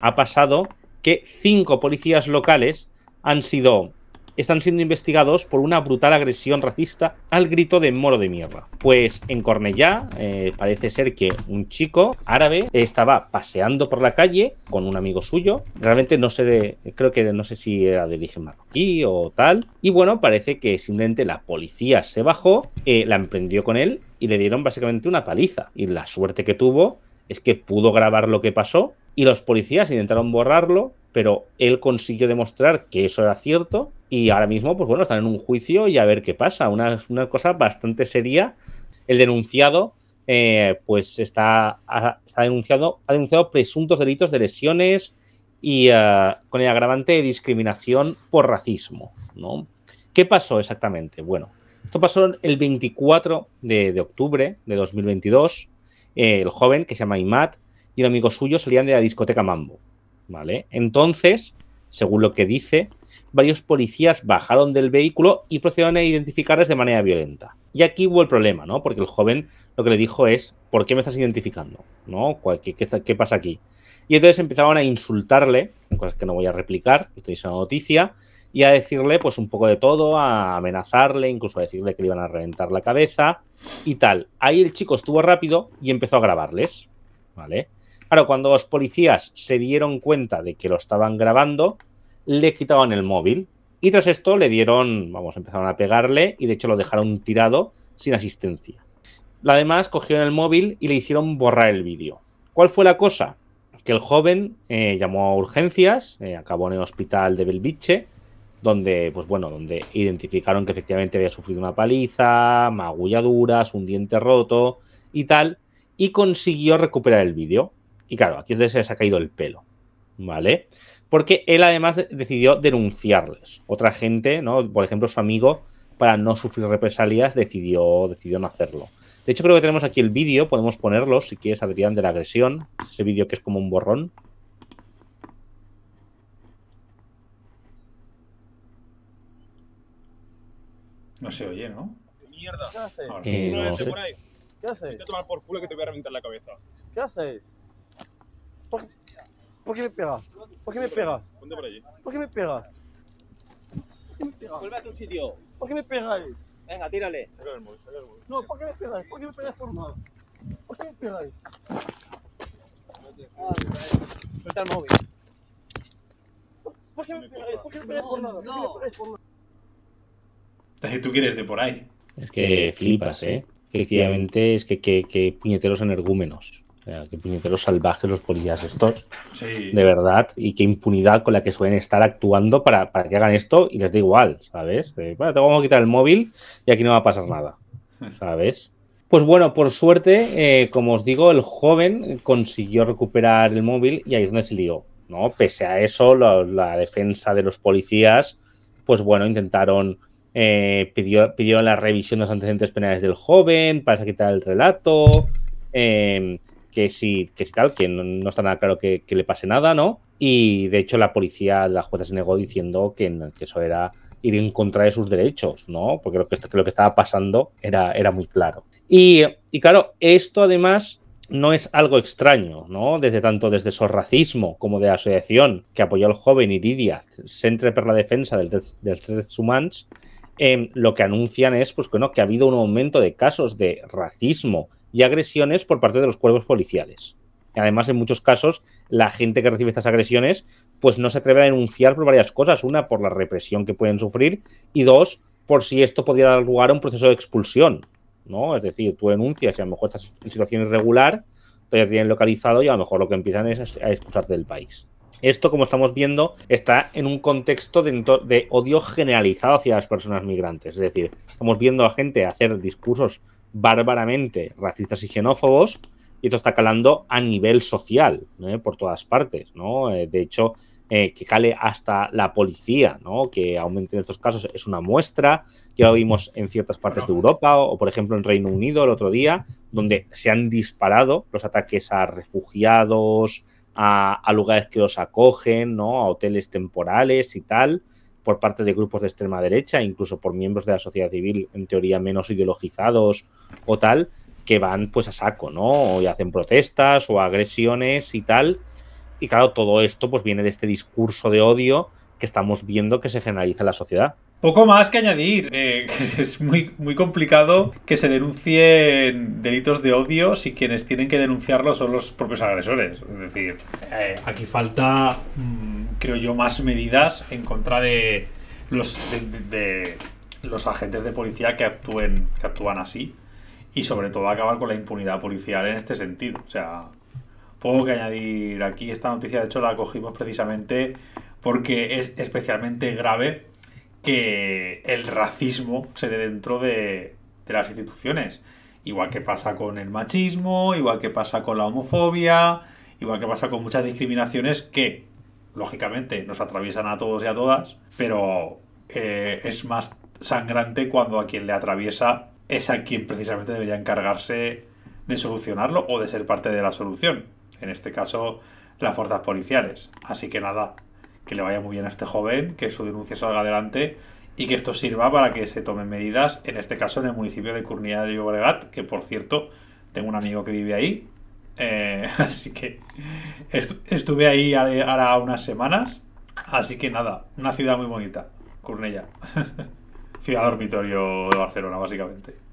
ha pasado que cinco policías locales han sido están siendo investigados por una brutal agresión racista al grito de moro de mierda. Pues en Cornellá eh, parece ser que un chico árabe estaba paseando por la calle con un amigo suyo. Realmente no sé, creo que no sé si era de origen marroquí o tal. Y bueno, parece que simplemente la policía se bajó, eh, la emprendió con él y le dieron básicamente una paliza. Y la suerte que tuvo es que pudo grabar lo que pasó y los policías intentaron borrarlo, pero él consiguió demostrar que eso era cierto y ahora mismo, pues bueno, están en un juicio y a ver qué pasa. Una, cosa bastante seria. El denunciado, eh, pues está, ha, denunciado, ha denunciado presuntos delitos de lesiones y eh, con el agravante de discriminación por racismo, ¿no? ¿Qué pasó exactamente? Bueno, esto pasó el 24 de, octubre de 2022. Eh, el joven que se llama Imad, y un amigo suyo salían de la discoteca Mambo. ¿Vale? Entonces, según lo que dice, varios policías bajaron del vehículo y procedieron a identificarles de manera violenta. Y aquí hubo el problema, ¿no? Porque el joven lo que le dijo es, ¿por qué me estás identificando? ¿No? ¿Qué, pasa aquí? Y entonces empezaron a insultarle, cosas que no voy a replicar, estoy es una noticia, y a decirle pues un poco de todo, a amenazarle, incluso a decirle que le iban a reventar la cabeza y tal. Ahí el chico estuvo rápido y empezó a grabarles, ¿vale? Claro, cuando los policías se dieron cuenta de que lo estaban grabando, le quitaron el móvil. Y tras esto le dieron, vamos, empezaron a pegarle y de hecho lo dejaron tirado sin asistencia. Además, cogieron el móvil y le hicieron borrar el vídeo. ¿Cuál fue la cosa? Que el joven eh, llamó a urgencias, eh, acabó en el hospital de Belviche, donde, pues bueno, donde identificaron que efectivamente había sufrido una paliza, magulladuras, un diente roto y tal, y consiguió recuperar el vídeo. Y claro, aquí entonces se les ha caído el pelo, ¿vale? Porque él además decidió denunciarles. Otra gente, ¿no? Por ejemplo, su amigo, para no sufrir represalias, decidió, decidió no hacerlo. De hecho, creo que tenemos aquí el vídeo, podemos ponerlo, si quieres, Adrián, de la agresión. Ese vídeo que es como un borrón. No se oye, ¿no? Mierda. ¿Qué haces? Eh, ¿Qué haces? Te voy a tomar por culo que te voy a reventar la cabeza. ¿Qué haces? ¿Por qué me pegas? ¿Por qué me pegas? ¿Por ¿Por qué me pegas? Vuelve a tu sitio. ¿Por qué me pegáis? Venga, tírale. No, ¿por qué me pegas? ¿Por qué me pegas por nada? ¿Por qué me pegáis? Suelta el móvil. ¿Por qué me pegáis? ¿Por qué me pegáis por nada? ¿Por qué me por ¿Tú quieres de por ahí? Es que flipas, ¿eh? Efectivamente, es que, que, que puñeteros energúmenos. Qué puñeteros salvajes los policías estos. De verdad. Y qué impunidad con la que suelen estar actuando para, que hagan esto y les da igual, ¿sabes? bueno, te vamos a quitar el móvil y aquí no va a pasar nada, ¿sabes? Pues bueno, por suerte, eh, como os digo, el joven consiguió recuperar el móvil y ahí es donde se lió. ¿no? Pese a eso, la, defensa de los policías, pues bueno, intentaron eh, pidió, pidieron la revisión de los antecedentes penales del joven para quitar el relato. Eh, que si, que si tal, que no, está nada claro que, que, le pase nada, ¿no? Y de hecho la policía, la jueza se negó diciendo que, que eso era ir en contra de sus derechos, ¿no? Porque lo que, lo que estaba pasando era, era muy claro. Y, y, claro, esto además no es algo extraño, ¿no? Desde tanto desde racismo como de la asociación que apoyó al joven Iridia, Centre per la Defensa del, del Drets Humans, em, lo que anuncian es pues, que, que ha habido un aumento de casos de racismo y agresiones por parte de los cuerpos policiales. además, en muchos casos, la gente que recibe estas agresiones, pues no se atreve a denunciar por varias cosas. Una, por la represión que pueden sufrir, y dos, por si esto podría dar lugar a un proceso de expulsión. ¿no? Es decir, tú denuncias y a lo mejor estás en situación irregular, te tienen localizado y a lo mejor lo que empiezan es a expulsarte del país. Esto, como estamos viendo, está en un contexto de, de, odio generalizado hacia las personas migrantes. Es decir, estamos viendo a gente hacer discursos bárbaramente racistas y xenófobos, y esto está calando a nivel social, por todas partes, ¿no? Eh, de hecho, eh, que cale hasta la policía, ¿no? Que en estos casos es una muestra, ya lo vimos en ciertas partes de Europa, o, por ejemplo en Reino Unido el otro día, donde se han disparado los ataques a refugiados, a, lugares que los acogen, ¿no? A hoteles temporales y tal por parte de grupos de extrema derecha, incluso por miembros de la sociedad civil, en teoría menos ideologizados o tal, que van pues a saco, ¿no? y hacen protestas o agresiones y tal. Y claro, todo esto pues viene de este discurso de odio que estamos viendo que se generaliza en la sociedad. Poco más que añadir. Eh, es muy, muy complicado que se denuncien delitos de odio si quienes tienen que denunciarlo son los propios agresores. Es decir, eh, aquí falta mm, creo yo, más medidas en contra de los, de, los agentes de policía que, actúen, que actúan así. Y sobre todo acabar con la impunidad policial en este sentido. O sea, poco que añadir aquí. Esta noticia, de hecho, la cogimos precisamente porque es especialmente grave que el racismo se dé dentro de las instituciones. Igual que pasa con el machismo, igual que pasa con la homofobia, igual que pasa con muchas discriminaciones que lógicamente nos atraviesan a todos y a todas, pero eh, es más sangrante cuando a quien le atraviesa es a quien precisamente debería encargarse de solucionarlo o de ser parte de la solución. En este caso, las fuerzas policiales. Así que nada, que le vaya muy bien a este joven, que su denuncia salga adelante y que esto sirva para que se tomen medidas, en este caso en el municipio de Curnia de Llobregat, que por cierto, tengo un amigo que vive ahí eh, así que estuve ahí ahora unas semanas. Así que nada, una ciudad muy bonita, Cornella. ciudad dormitorio de Barcelona, básicamente.